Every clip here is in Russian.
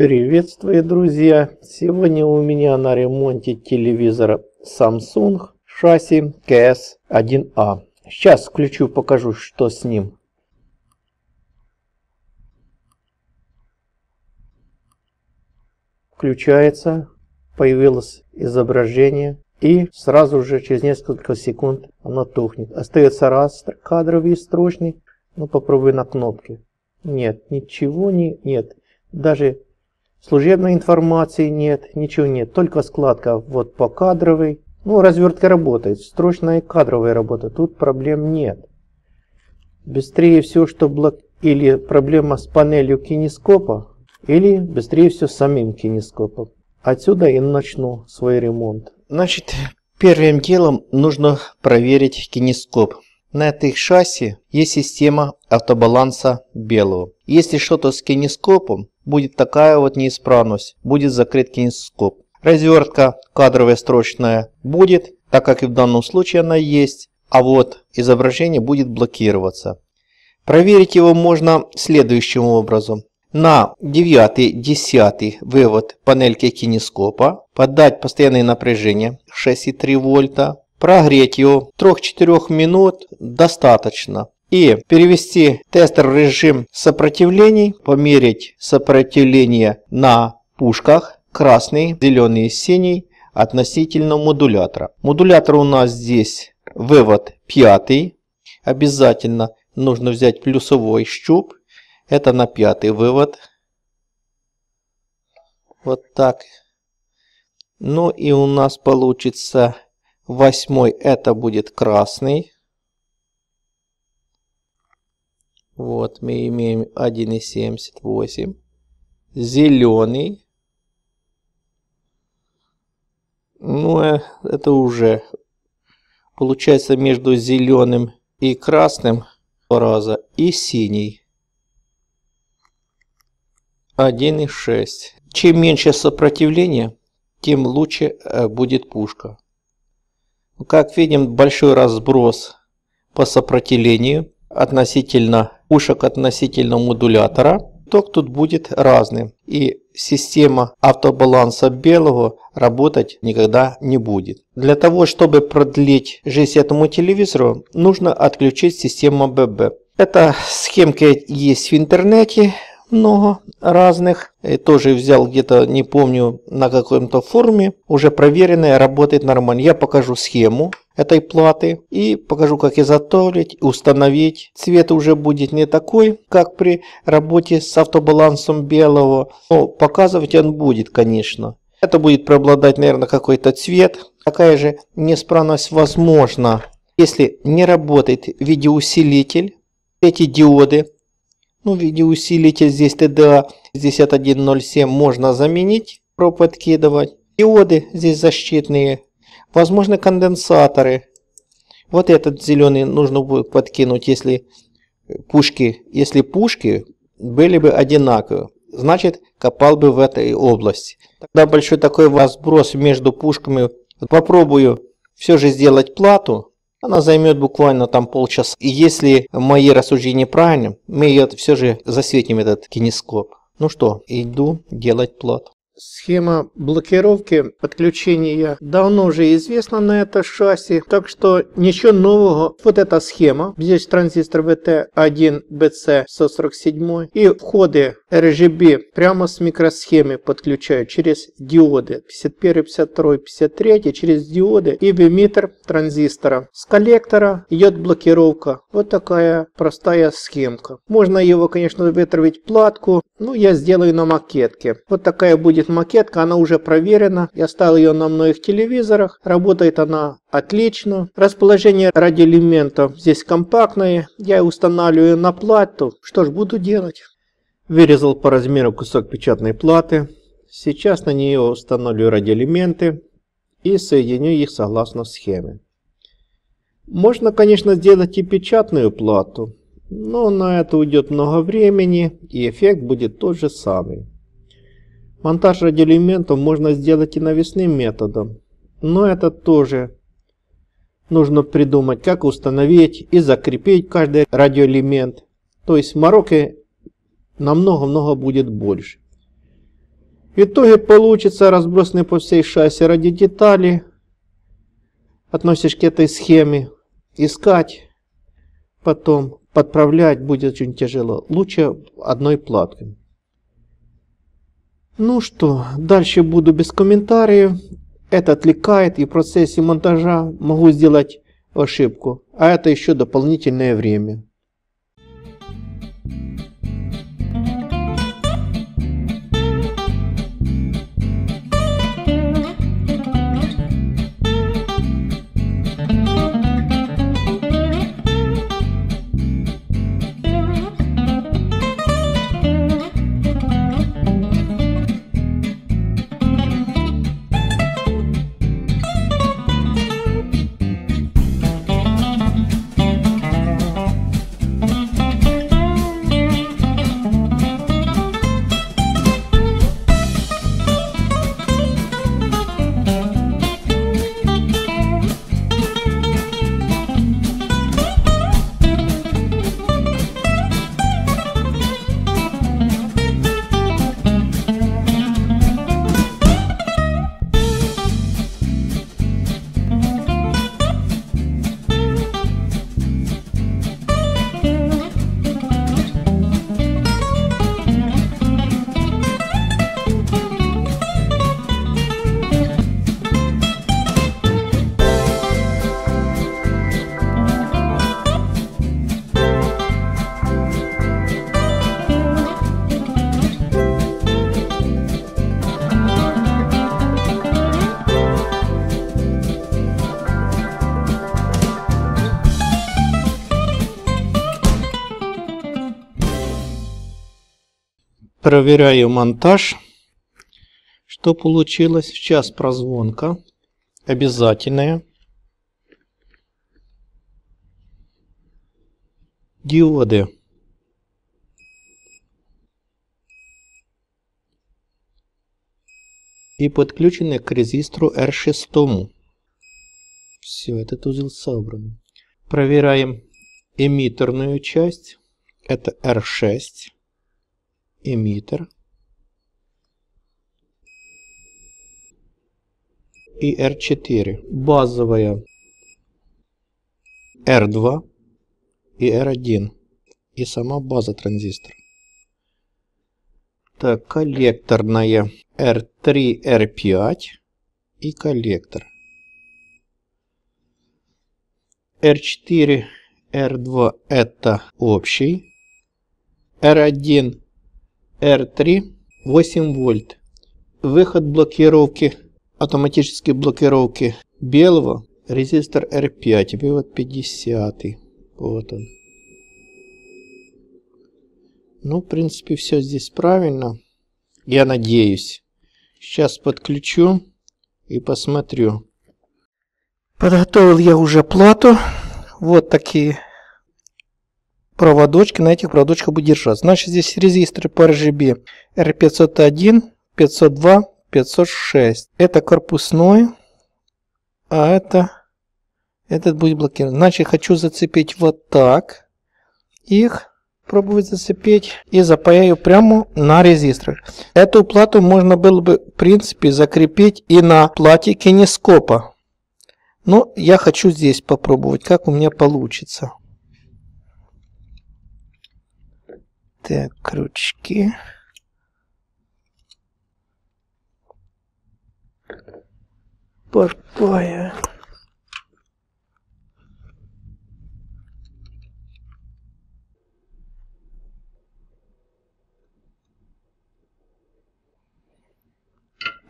Приветствую, друзья! Сегодня у меня на ремонте телевизора Samsung шасси KS1A. Сейчас включу, покажу, что с ним. Включается, появилось изображение и сразу же через несколько секунд оно тухнет. Остается раз кадровый строчный, ну попробуй на кнопке. Нет, ничего не, нет, даже служебной информации нет, ничего нет, только складка вот по кадровой. Ну, развертка работает, строчная и кадровая работа, тут проблем нет. Быстрее всего что блок... или проблема с панелью кинескопа, или быстрее всего с самим кинескопом. Отсюда и начну свой ремонт. Значит, первым делом нужно проверить кинескоп. На этой шасси есть система автобаланса белого. Если что-то с кинескопом, будет такая вот неисправность, будет закрыт кинескоп. Развертка кадровая строчная будет, так как и в данном случае она есть, а вот изображение будет блокироваться. Проверить его можно следующим образом. На 9-10 вывод панельки кинескопа подать постоянное напряжение 6,3 вольта. Прогреть его 3-4 минут достаточно и перевести тестер в режим сопротивлений, померить сопротивление на пушках, красный, зеленый и синий, относительно модулятора. Модулятор у нас здесь вывод пятый. Обязательно нужно взять плюсовой щуп. Это на пятый вывод. Вот так. Ну и у нас получится восьмой. Это будет красный. Вот, мы имеем 1,78. Зеленый. Ну, э, это уже получается между зеленым и красным раза и синий 1,6. Чем меньше сопротивление, тем лучше э, будет пушка. Ну, как видим, большой разброс по сопротивлению относительно ушек относительно модулятора, ток тут будет разным и система автобаланса белого работать никогда не будет. Для того, чтобы продлить жизнь этому телевизору, нужно отключить систему ББ. Это схемка есть в интернете, много разных. И тоже взял где-то, не помню, на каком-то форуме. Уже проверенное, работает нормально. Я покажу схему этой платы и покажу, как изготовить, установить. Цвет уже будет не такой, как при работе с автобалансом белого. Но показывать он будет, конечно. Это будет преобладать, наверное, какой-то цвет. Такая же неисправность возможна, если не работает видеоусилитель. Эти диоды ну, в виде здесь TDA-5107 а, можно заменить, проб откидывать. Диоды здесь защитные. Возможно, конденсаторы. Вот этот зеленый нужно будет подкинуть, если пушки, если пушки были бы одинаковы. Значит, копал бы в этой области. Тогда большой такой разброс между пушками. Попробую все же сделать плату она займет буквально там полчаса. И если мои рассуждения правильны, мы ее все же засветим этот кинескоп. Ну что, иду делать плод. Схема блокировки подключения давно уже известна на это шасси, так что ничего нового. Вот эта схема, здесь транзистор VT1BC147 и входы RGB прямо с микросхемы подключаю через диоды 51, 52, 53, через диоды и биметр транзистора. С коллектора идет блокировка. Вот такая простая схемка. Можно его, конечно, ветровить платку, но я сделаю на макетке. Вот такая будет макетка, она уже проверена. Я ставил ее на многих телевизорах. Работает она отлично. Расположение радиоэлементов здесь компактное. Я устанавливаю на плату. Что ж, буду делать. Вырезал по размеру кусок печатной платы. Сейчас на нее установлю радиоэлементы и соединю их согласно схеме. Можно, конечно, сделать и печатную плату, но на это уйдет много времени и эффект будет тот же самый. Монтаж радиоэлементов можно сделать и навесным методом, но это тоже нужно придумать, как установить и закрепить каждый радиоэлемент. То есть мороки намного-много будет больше. В итоге получится разбросанные по всей шасси ради детали, относишь к этой схеме, искать, потом подправлять будет очень тяжело. Лучше одной платкой. Ну что, дальше буду без комментариев. Это отвлекает и в процессе монтажа могу сделать ошибку, а это еще дополнительное время. проверяю монтаж. Что получилось? Сейчас прозвонка. Обязательная. Диоды. И подключены к резистору R6. Все, этот узел собран. Проверяем эмиттерную часть. Это R6 эмиттер и R4, базовая R2 и R1 и сама база транзистора. Так, коллекторная R3, R5 и коллектор. R4, R2 это общий. R1 R3 8 вольт. Выход блокировки, автоматической блокировки белого, резистор R5, вывод 50. Вот он. Ну, в принципе, все здесь правильно. Я надеюсь. Сейчас подключу и посмотрю. Подготовил я уже плату. Вот такие проводочки, на этих проводочках будет держаться. Значит, здесь резисторы по RGB R501, 502, 506. Это корпусной, а это этот будет блокирован. Значит, хочу зацепить вот так. Их пробую зацепить и запаяю прямо на резистор. Эту плату можно было бы, в принципе, закрепить и на плате кинескопа. Но я хочу здесь попробовать, как у меня получится. Так, ручки. Папая.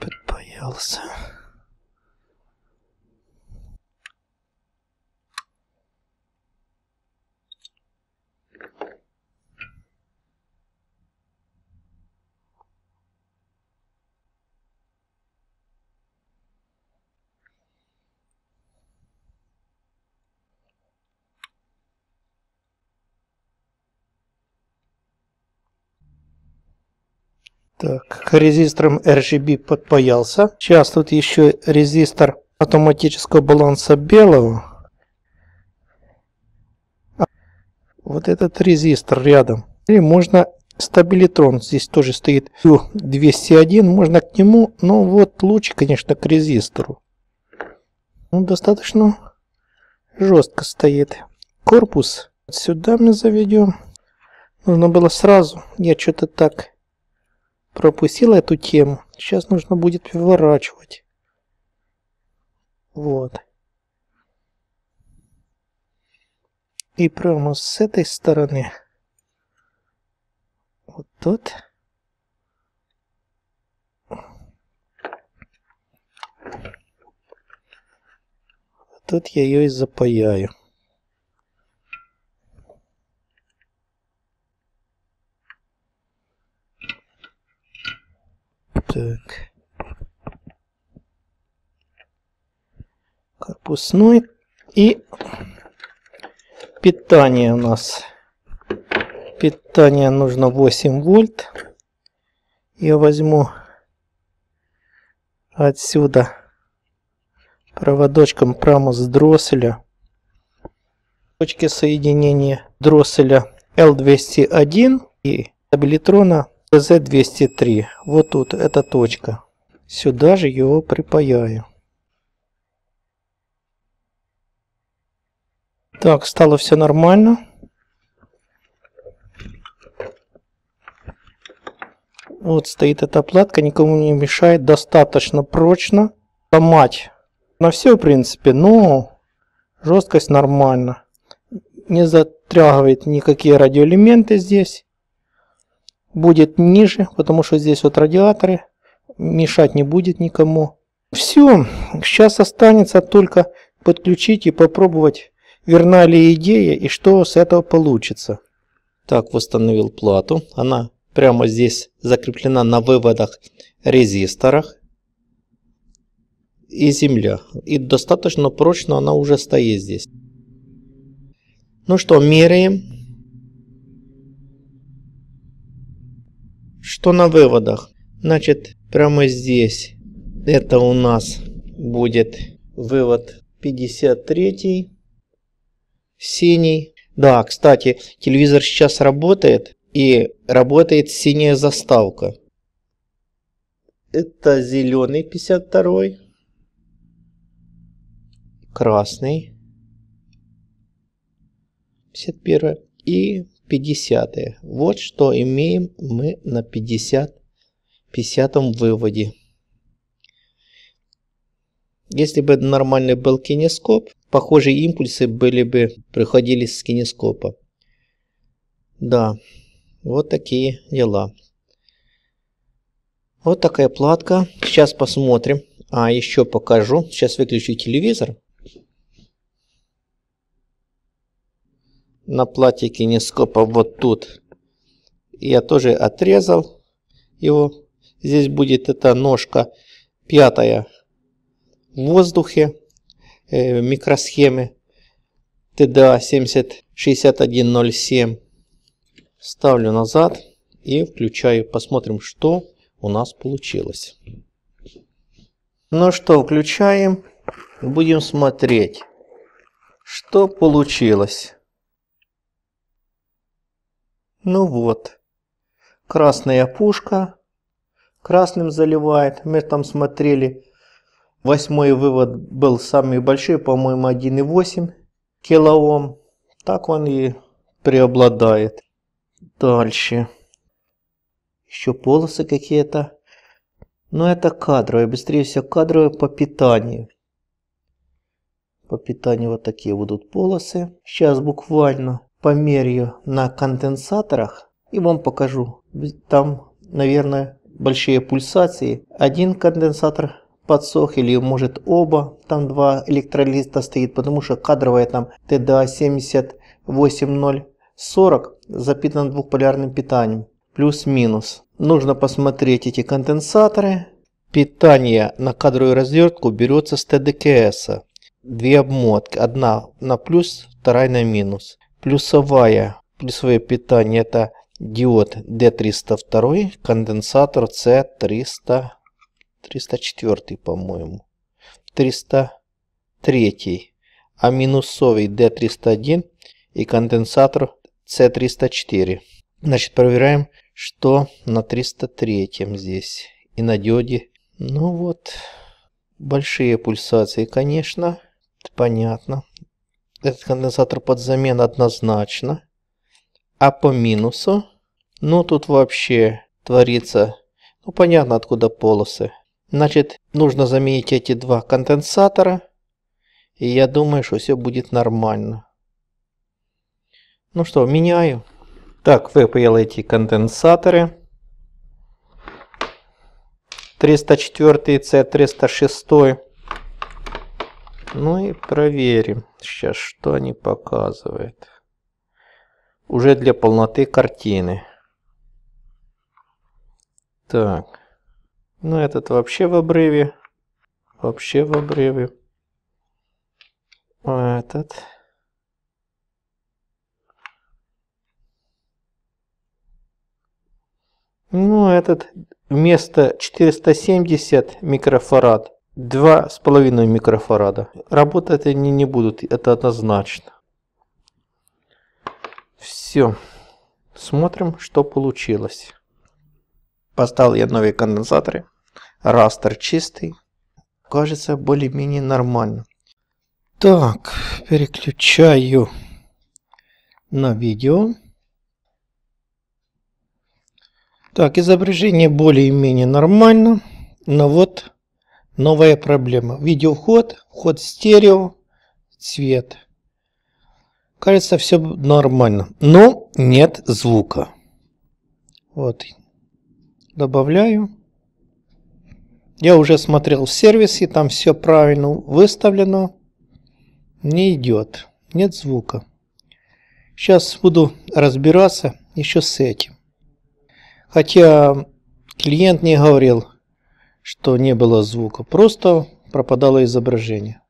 Подпаялся. Так, к резисторам RGB подпаялся. Сейчас тут еще резистор автоматического баланса белого. А, вот этот резистор рядом. Или можно стабилитрон, здесь тоже стоит 201, можно к нему, но вот лучше, конечно, к резистору. Он ну, достаточно жестко стоит. Корпус сюда мы заведем. Нужно было сразу, я что-то так пропустил эту тему. Сейчас нужно будет переворачивать. Вот. И прямо с этой стороны. Вот тут. Тут я ее и запаяю. Так. Корпусной. И питание у нас. Питание нужно 8 вольт. Я возьму отсюда проводочком прямо с дросселя. Точки соединения дросселя L201 и стабилитрона ТЗ-203. Вот тут, эта точка. Сюда же его припаяю. Так, стало все нормально. Вот стоит эта платка, никому не мешает, достаточно прочно. Ломать на все, в принципе, но жесткость нормально. Не затрягивает никакие радиоэлементы здесь будет ниже, потому что здесь вот радиаторы, мешать не будет никому. Все, сейчас останется только подключить и попробовать, верна ли идея и что с этого получится. Так, восстановил плату. Она прямо здесь закреплена на выводах резисторах и земля. И достаточно прочно она уже стоит здесь. Ну что, меряем. Что на выводах? Значит, прямо здесь это у нас будет вывод 53 синий. Да, кстати, телевизор сейчас работает и работает синяя заставка. Это зеленый 52 красный 51 и 50. Вот что имеем мы на 50, 50 выводе. Если бы нормальный был кинескоп, похожие импульсы были бы приходили с кинескопа. Да, вот такие дела. Вот такая платка. Сейчас посмотрим. А еще покажу. Сейчас выключу телевизор. на плате кинескопа вот тут. Я тоже отрезал его. Здесь будет эта ножка пятая в воздухе э, микросхемы TDA 706107. Ставлю назад и включаю. Посмотрим, что у нас получилось. Ну что, включаем. Будем смотреть, что получилось. Ну вот. Красная пушка. Красным заливает. Мы там смотрели. Восьмой вывод был самый большой, по-моему, 1,8 килоом. Так он и преобладает. Дальше. Еще полосы какие-то. Но это кадровое. Быстрее всего кадровое по питанию. По питанию вот такие будут полосы. Сейчас буквально померю на конденсаторах и вам покажу. Там, наверное, большие пульсации. Один конденсатор подсох или может оба. Там два электролита стоит, потому что кадровая там TDA 78040 запитана двухполярным питанием. Плюс-минус. Нужно посмотреть эти конденсаторы. Питание на кадровую развертку берется с ТДКС. Две обмотки. Одна на плюс, вторая на минус. Плюсовая, плюсовое питание это диод D302, конденсатор C300, 304, по-моему, 303, а минусовый D301 и конденсатор C304. Значит, проверяем, что на 303 здесь и на диоде. Ну вот, большие пульсации, конечно, понятно этот конденсатор под замену однозначно. А по минусу, ну тут вообще творится, ну понятно откуда полосы. Значит, нужно заменить эти два конденсатора. И я думаю, что все будет нормально. Ну что, меняю. Так, выпаял эти конденсаторы. 304 C, 306. Ну и проверим сейчас, что они показывают. Уже для полноты картины. Так. Ну этот вообще в обрыве. Вообще в обрыве. А этот... Ну, этот вместо 470 микрофарад Два с половиной микрофарада. Работать они не будут, это однозначно. Все. Смотрим, что получилось. Поставил я новые конденсаторы. Растер чистый. Кажется, более-менее нормально. Так, переключаю на видео. Так, изображение более-менее нормально, но вот Новая проблема. Видеовход, вход стерео, цвет. Кажется, все нормально. Но нет звука. Вот. Добавляю. Я уже смотрел в сервисе, там все правильно выставлено. Не идет. Нет звука. Сейчас буду разбираться еще с этим. Хотя клиент не говорил, что не было звука, просто пропадало изображение.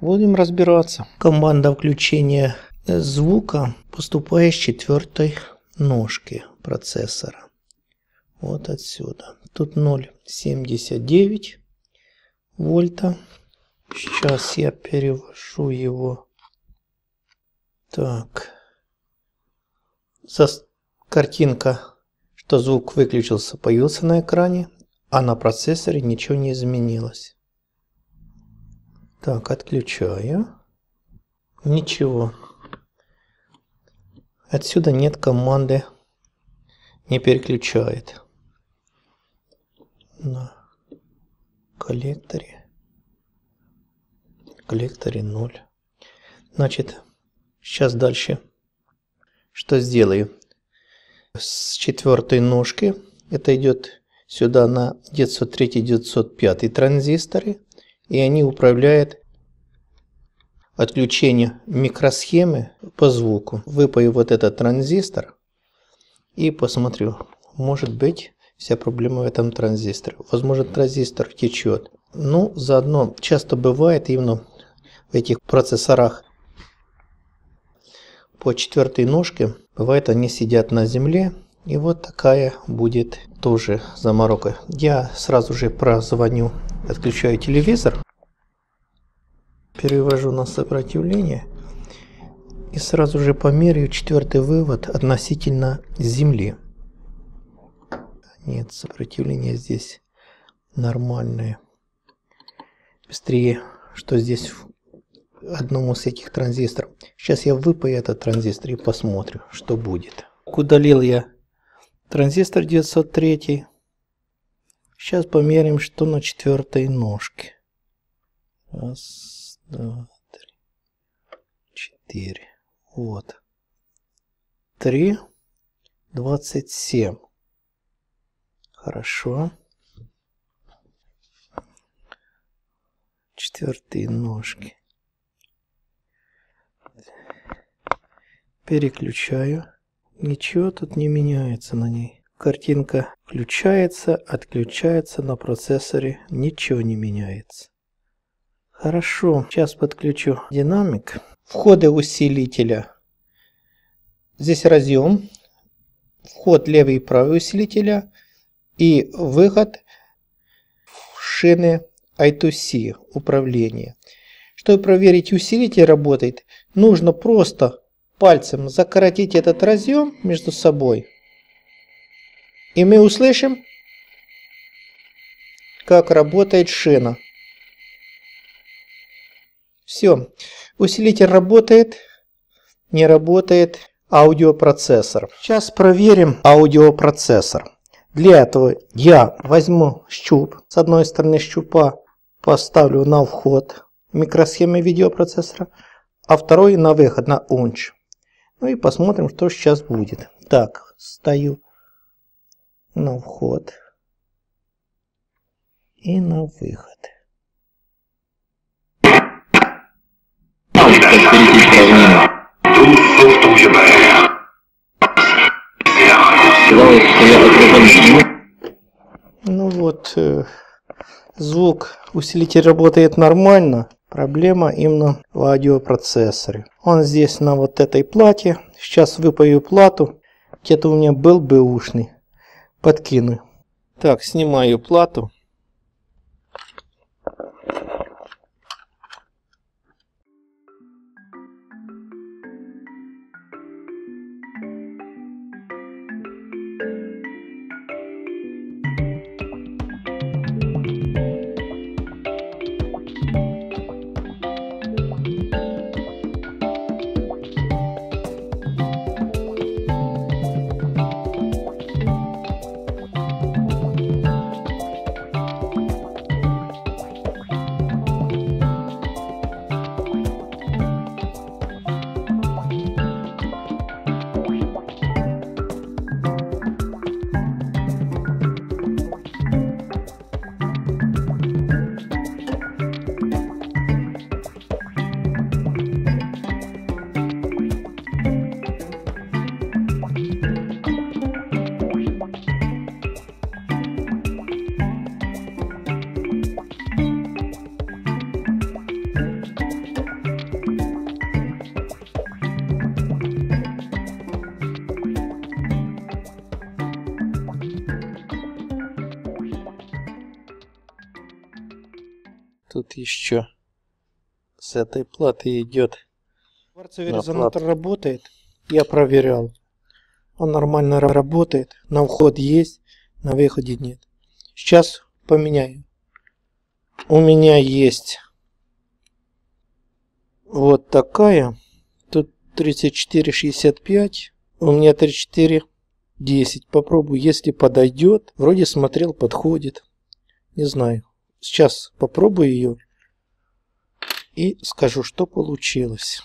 Будем разбираться. Команда включения звука поступает с четвертой ножки процессора. Вот отсюда. Тут 0,79 вольта. Сейчас я перевожу его. Так. За... Картинка, что звук выключился, появился на экране а на процессоре ничего не изменилось. Так, отключаю. Ничего. Отсюда нет команды не переключает. На коллекторе. Коллекторе 0. Значит, сейчас дальше что сделаю? С четвертой ножки это идет сюда на 903-905 транзисторы, и они управляют отключением микросхемы по звуку. Выпаю вот этот транзистор и посмотрю. Может быть вся проблема в этом транзисторе. Возможно транзистор течет. Ну, заодно часто бывает именно в этих процессорах по четвертой ножке. Бывает они сидят на земле и вот такая будет тоже заморока. Я сразу же прозвоню, отключаю телевизор, перевожу на сопротивление и сразу же померяю четвертый вывод относительно Земли. Нет, сопротивление здесь нормальное. Быстрее, что здесь одному из этих транзисторов. Сейчас я выпаю этот транзистор и посмотрю, что будет. Удалил я Транзистор 903. Сейчас померим, что на четвертой ножке. Раз, два, три, четыре. Вот. Три, двадцать семь. Хорошо. Четвертые ножки. Переключаю. Ничего тут не меняется на ней. Картинка включается, отключается на процессоре, ничего не меняется. Хорошо, сейчас подключу динамик. Входы усилителя. Здесь разъем, вход левый и правый усилителя и выход шины I2C управления. Чтобы проверить усилитель работает, нужно просто пальцем закоротить этот разъем между собой, и мы услышим, как работает шина. Все. Усилитель работает, не работает аудиопроцессор. Сейчас проверим аудиопроцессор. Для этого я возьму щуп, с одной стороны щупа поставлю на вход микросхемы видеопроцессора, а второй на выход на унч. Ну и посмотрим, что сейчас будет. Так, стою на вход и на выход. Ну вот, э, звук усилитель работает нормально. Проблема именно в аудиопроцессоре. Он здесь на вот этой плате. Сейчас выпаю плату. Где-то у меня был бэушный. Подкину. Так, снимаю плату. еще с этой платы идет. Кварцевый резонатор плат. работает. Я проверял. Он нормально работает. На вход есть, на выходе нет. Сейчас поменяю. У меня есть вот такая. Тут 34,65. У меня 3410. Попробую, если подойдет. Вроде смотрел, подходит. Не знаю. Сейчас попробую ее и скажу, что получилось.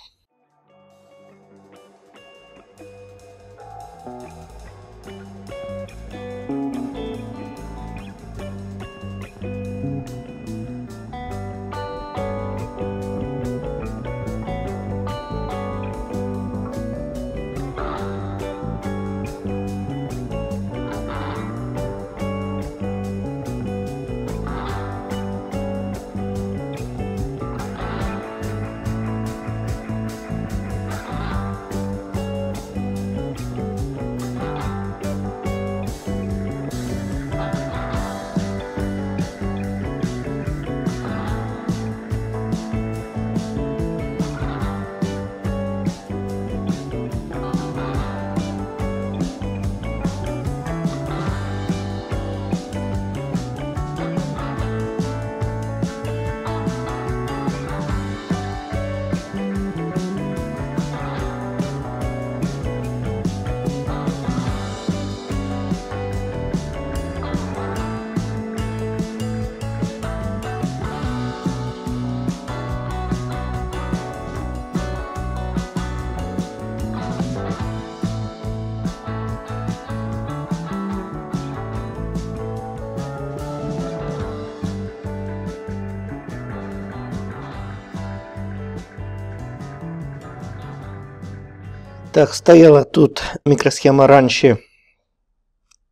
Так, стояла тут микросхема раньше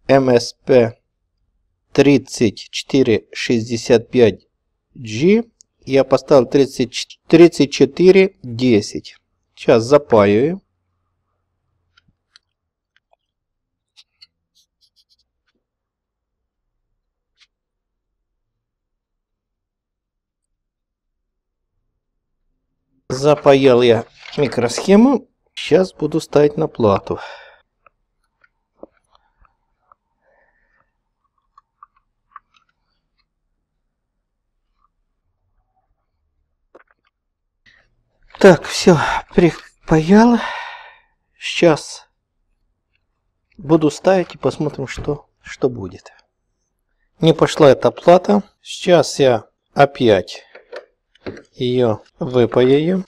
MSP 3465G. Я поставил 3410. Сейчас запаиваю. Запаял я микросхему. Сейчас буду ставить на плату. Так, все, припаяло. Сейчас буду ставить и посмотрим, что, что будет. Не пошла эта плата. Сейчас я опять ее выпаяю.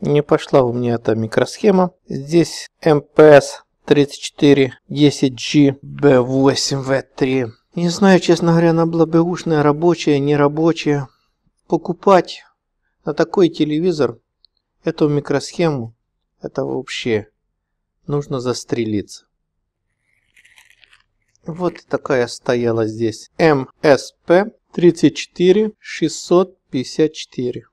Не пошла у меня эта микросхема. Здесь МПС 3410G B8V3. Не знаю, честно говоря, она была бы ушная, рабочая, нерабочая. Покупать на такой телевизор эту микросхему, это вообще нужно застрелиться. Вот такая стояла здесь. МСП 34654.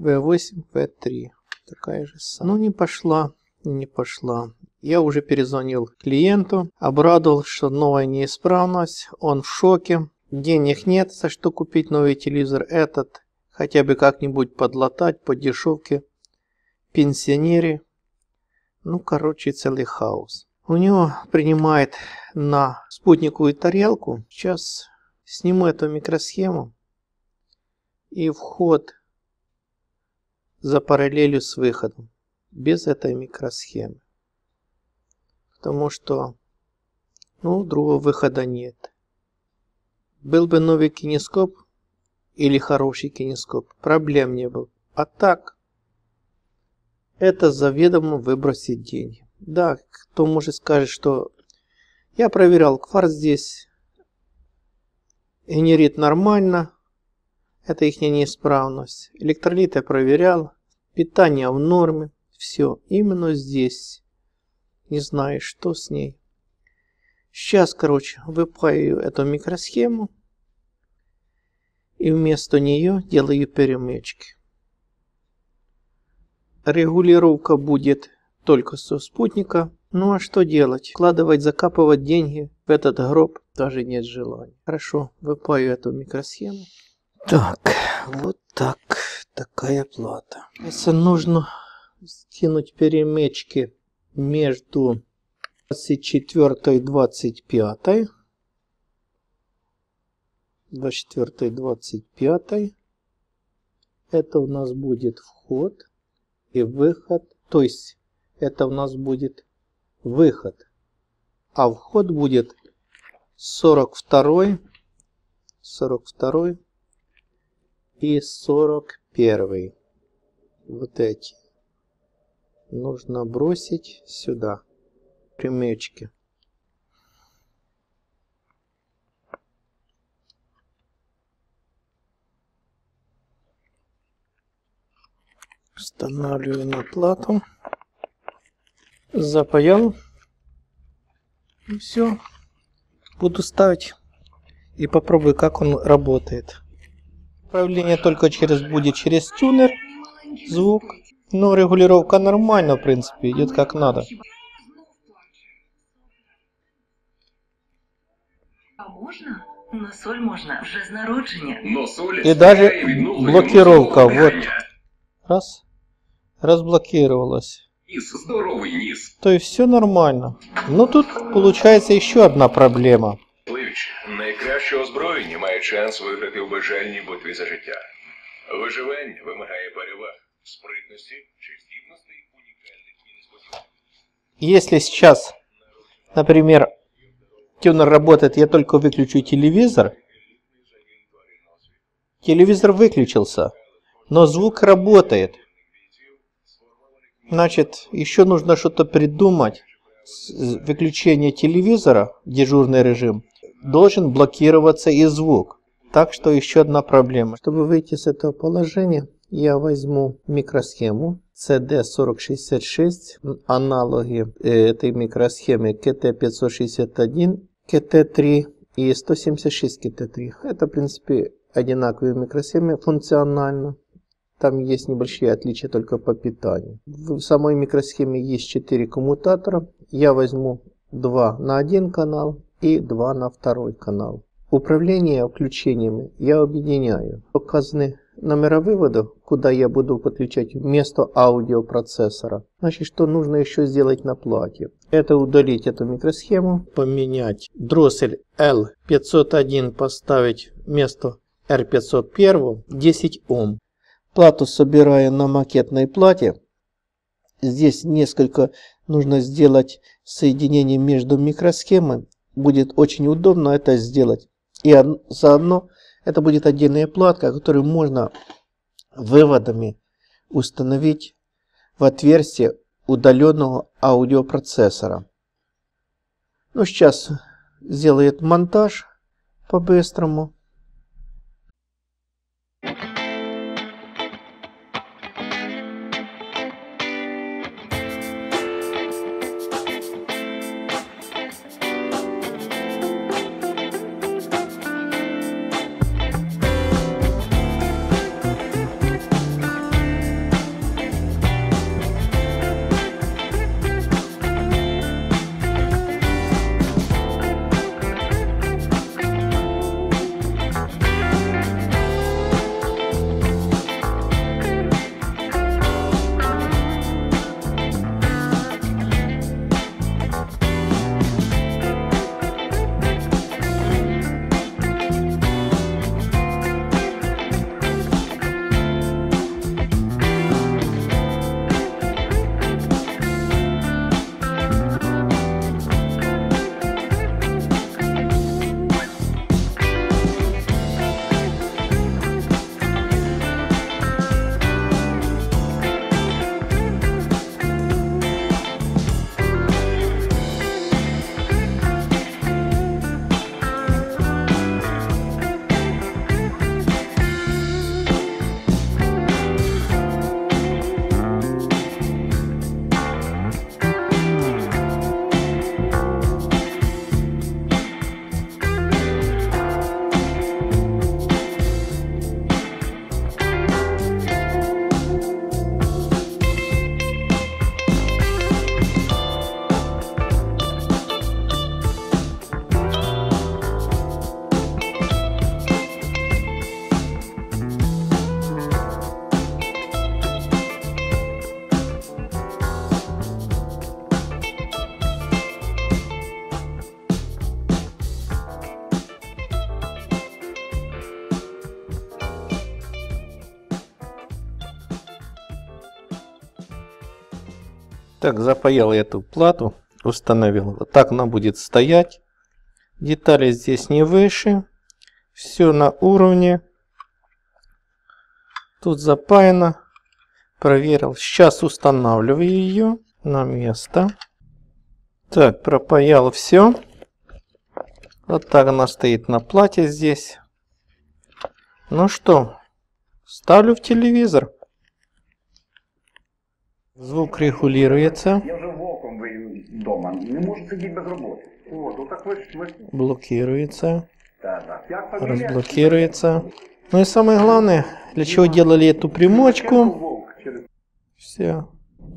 V8, V3. Такая же самая. Ну не пошла, не пошла. Я уже перезвонил клиенту, обрадовал, что новая неисправность, он в шоке. Денег нет, за что купить новый телевизор этот, хотя бы как-нибудь подлатать по дешевке. Пенсионеры, ну короче целый хаос. У него принимает на спутниковую тарелку. Сейчас сниму эту микросхему и вход за параллелью с выходом, без этой микросхемы. Потому что, ну, другого выхода нет. Был бы новый кинескоп или хороший кинескоп, проблем не было. А так, это заведомо выбросить деньги. Да, кто может сказать, что я проверял, кварц здесь генерит нормально, это их неисправность. Электролит я проверял, питание в норме. Все, именно здесь. Не знаю, что с ней. Сейчас, короче, выпаю эту микросхему. И вместо нее делаю перемычки. Регулировка будет только со спутника. Ну а что делать? Вкладывать, закапывать деньги в этот гроб даже нет желания. Хорошо, выпаю эту микросхему. Так, вот так, такая плата. Если нужно скинуть перемечки между 24 и 25, 24 и 25, это у нас будет вход и выход, то есть это у нас будет выход, а вход будет 42, 42, и 41. Вот эти. Нужно бросить сюда. Примечки. Устанавливаю на плату. Запаял. И все. Буду ставить. И попробую, как он работает. Управление только через будет через тюнер, звук. Но ну, регулировка нормально, в принципе, идет как надо. И а даже блокировка, вот. Раз. Разблокировалась. Низ, низ. То есть все нормально. Но ну, тут получается еще одна проблема. Зіновійович, найкраще озброєні мають шанс виграти у бажальній битві за життя. Виживання вимагає переваг, спритності, чистівності, унікальних несподіваних. Если сейчас, например, тюнер работает, я только выключу телевизор, телевизор выключился, но звук работает. Значит, еще нужно что-то придумать. Выключение телевизора, дежурный режим – должен блокироваться и звук. Так что еще одна проблема. Чтобы выйти с этого положения, я возьму микросхему CD4066, аналоги э, этой микросхемы KT561, KT3 и 176 KT3. Это, в принципе, одинаковые микросхемы функционально. Там есть небольшие отличия только по питанию. В самой микросхеме есть 4 коммутатора. Я возьму 2 на один канал и два на второй канал. Управление включениями я объединяю. Показаны номера выводов, куда я буду подключать вместо аудиопроцессора. Значит, что нужно еще сделать на плате? Это удалить эту микросхему, поменять дроссель L501, поставить вместо R501 10 Ом. Плату собираю на макетной плате. Здесь несколько нужно сделать соединений между микросхемой будет очень удобно это сделать. И заодно это будет отдельная платка, которую можно выводами установить в отверстие удаленного аудиопроцессора. Ну, сейчас сделает монтаж по-быстрому. Так, запаял эту плату, установил. Вот так она будет стоять. Детали здесь не выше. Все на уровне. Тут запаяно. Проверил. Сейчас устанавливаю ее на место. Так, пропаял все. Вот так она стоит на плате здесь. Ну что, ставлю в телевизор. Звук регулируется. Я вже вовком вию вдома. Не можу сидіти без роботи. От, отак ви Блокируется. Да, да. Як Разблокируется. Ну и самое главное, для чего делали эту примочку. Вовк через Все.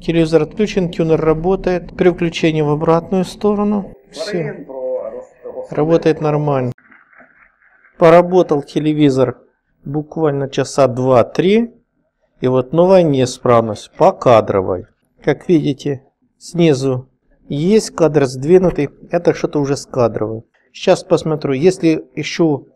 Телевизор отключен, тюнер работает. Переключение в обратную сторону. Все. Работает нормально. Поработал телевизор буквально часа 2-3. И вот новая ну, неисправность по кадровой. Как видите, снизу есть кадр сдвинутый, это что-то уже с кадровой. Сейчас посмотрю, если ищу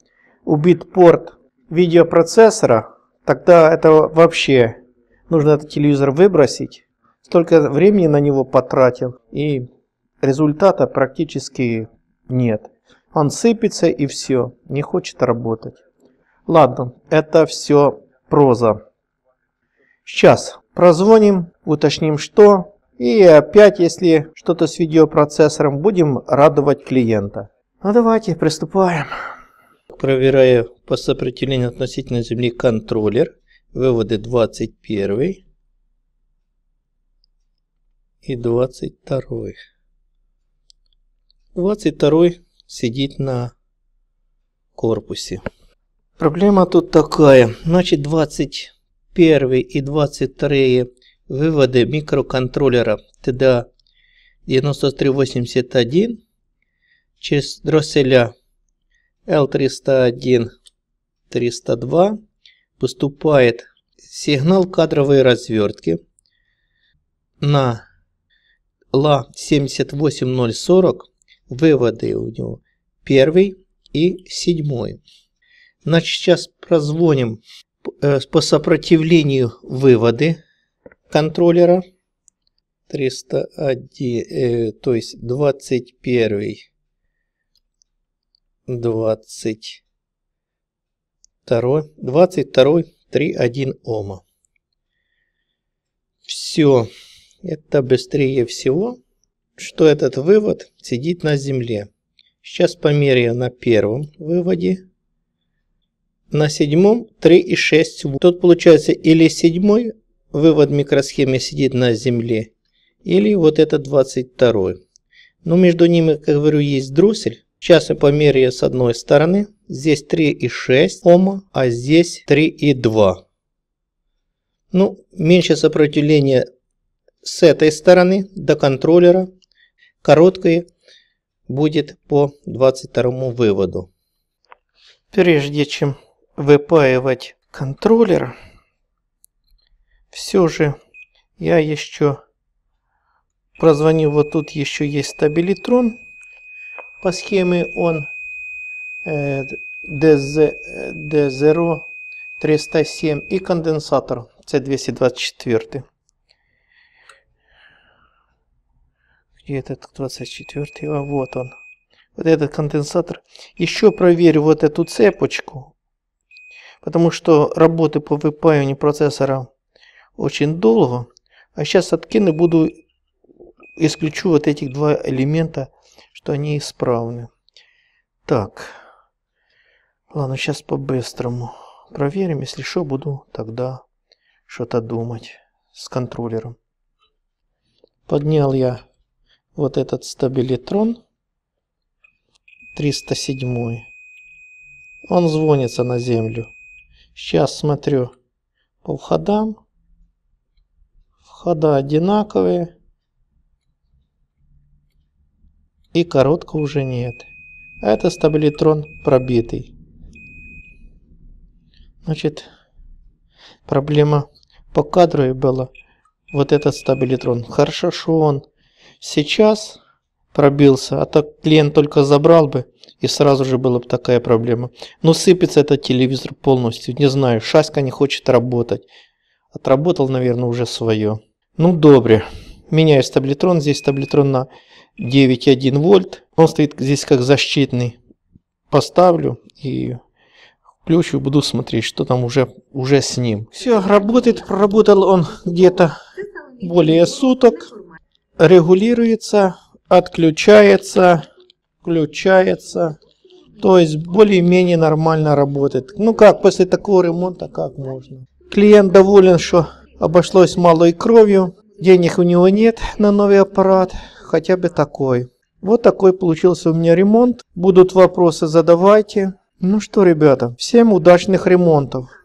убит порт видеопроцессора, тогда это вообще нужно этот телевизор выбросить. Столько времени на него потратил и результата практически нет. Он сыпется и все, не хочет работать. Ладно, это все проза. Сейчас прозвоним, уточним что. И опять, если что-то с видеопроцессором, будем радовать клиента. Ну давайте приступаем. Проверяю по сопротивлению относительно земли контроллер. Выводы 21 и 22. 22 сидит на корпусе. Проблема тут такая. Значит, 20 первый и 22 выводы микроконтроллера TDA 9381 а через дросселя L301-302 поступает сигнал кадровой развертки на LA78040, выводы у него первый и седьмой. Значит, сейчас прозвоним Э, по сопротивлению выводы контроллера 301, э, то есть 21, 22, 22, 3, 1 Ома. Все, это быстрее всего, что этот вывод сидит на земле. Сейчас померяю на первом выводе на седьмом и 3,6. Тут получается или седьмой вывод микросхемы сидит на земле, или вот это 22. Но между ними, как говорю, есть дроссель. Сейчас я померяю с одной стороны. Здесь и 3,6 Ома, а здесь и 3,2. Ну, меньше сопротивления с этой стороны до контроллера. Короткое будет по 22 выводу. Прежде чем выпаивать контроллер. Все же я еще прозвонил, вот тут еще есть стабилитрон. По схеме он э, DZ, D0 307 и конденсатор C224. Где этот 24? А вот он. Вот этот конденсатор. Еще проверю вот эту цепочку потому что работы по выпаиванию процессора очень долго. А сейчас откину буду исключу вот этих два элемента, что они исправны. Так. Ладно, сейчас по-быстрому проверим. Если что, буду тогда что-то думать с контроллером. Поднял я вот этот стабилитрон 307. Он звонится на землю. Сейчас смотрю по входам. Входа одинаковые. И коротко уже нет. А это стабилитрон пробитый. Значит, проблема по кадру и была вот этот стабилитрон. Хорошо, что он сейчас пробился, а так клиент только забрал бы, и сразу же была бы такая проблема. Но сыпется этот телевизор полностью, не знаю, шаська не хочет работать. Отработал, наверное, уже свое. Ну, добре. Меняю стаблетрон, здесь стаблетрон на 9,1 вольт. Он стоит здесь как защитный. Поставлю и включу, буду смотреть, что там уже, уже с ним. Все, работает, проработал он где-то более суток. Регулируется отключается, включается. То есть более-менее нормально работает. Ну как, после такого ремонта как можно? Клиент доволен, что обошлось малой кровью. Денег у него нет на новый аппарат, хотя бы такой. Вот такой получился у меня ремонт. Будут вопросы задавайте. Ну что, ребята, всем удачных ремонтов.